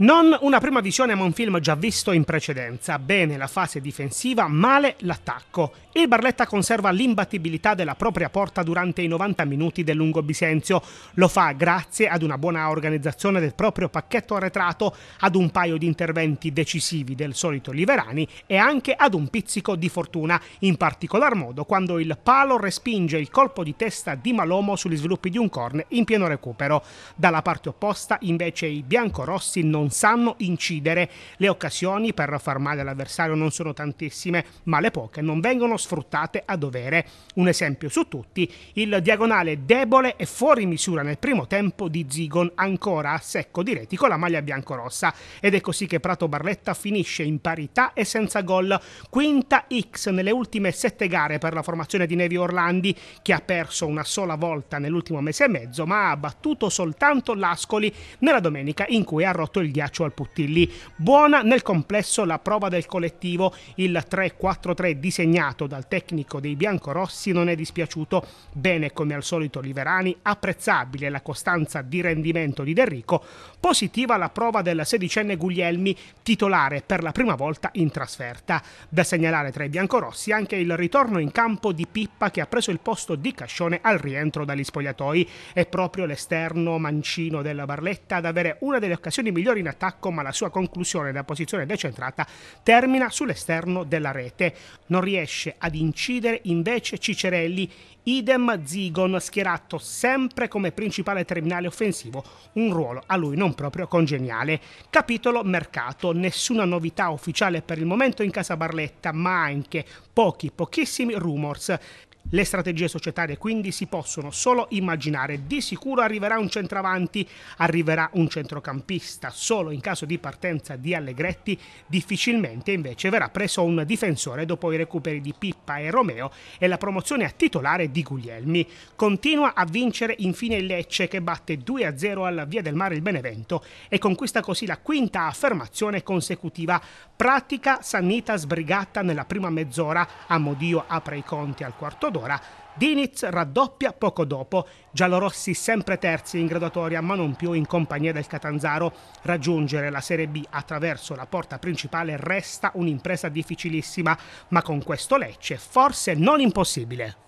Non una prima visione ma un film già visto in precedenza. Bene la fase difensiva, male l'attacco. Il Barletta conserva l'imbattibilità della propria porta durante i 90 minuti del lungo Bisenzio. Lo fa grazie ad una buona organizzazione del proprio pacchetto arretrato, ad un paio di interventi decisivi del solito Liverani e anche ad un pizzico di fortuna, in particolar modo quando il palo respinge il colpo di testa di Malomo sugli sviluppi di un corner in pieno recupero. Dalla parte opposta invece i biancorossi non non sanno incidere. Le occasioni per far male all'avversario non sono tantissime, ma le poche non vengono sfruttate a dovere. Un esempio su tutti, il diagonale debole e fuori misura nel primo tempo di Zigon, ancora a secco di reti con la maglia biancorossa. Ed è così che Prato Barletta finisce in parità e senza gol. Quinta X nelle ultime sette gare per la formazione di Nevi Orlandi, che ha perso una sola volta nell'ultimo mese e mezzo, ma ha battuto soltanto l'Ascoli nella domenica in cui ha rotto il ghiaccio al Puttilli. Buona nel complesso la prova del collettivo, il 3-4-3 disegnato dal tecnico dei biancorossi non è dispiaciuto, bene come al solito Liverani, apprezzabile la costanza di rendimento di Derrico, positiva la prova del sedicenne Guglielmi, titolare per la prima volta in trasferta. Da segnalare tra i biancorossi anche il ritorno in campo di Pippa che ha preso il posto di Cascione al rientro dagli spogliatoi. È proprio l'esterno mancino della Barletta ad avere una delle occasioni migliori in in attacco, ma la sua conclusione da posizione decentrata termina sull'esterno della rete. Non riesce ad incidere invece Cicerelli, idem Zigon schierato sempre come principale terminale offensivo, un ruolo a lui non proprio congeniale. Capitolo mercato, nessuna novità ufficiale per il momento in casa Barletta, ma anche pochi, pochissimi rumors le strategie societarie, quindi si possono solo immaginare. Di sicuro arriverà un centravanti, arriverà un centrocampista, solo in caso di partenza di Allegretti difficilmente invece verrà preso un difensore dopo i recuperi di Pippa e Romeo e la promozione a titolare di Guglielmi. Continua a vincere infine il Lecce che batte 2-0 alla Via del Mare il Benevento e conquista così la quinta affermazione consecutiva. Pratica Sanita sbrigata nella prima mezz'ora, Amodio apre i conti al quarto d'ora ora. Diniz raddoppia poco dopo, giallorossi sempre terzi in graduatoria ma non più in compagnia del Catanzaro. Raggiungere la Serie B attraverso la porta principale resta un'impresa difficilissima, ma con questo Lecce forse non impossibile.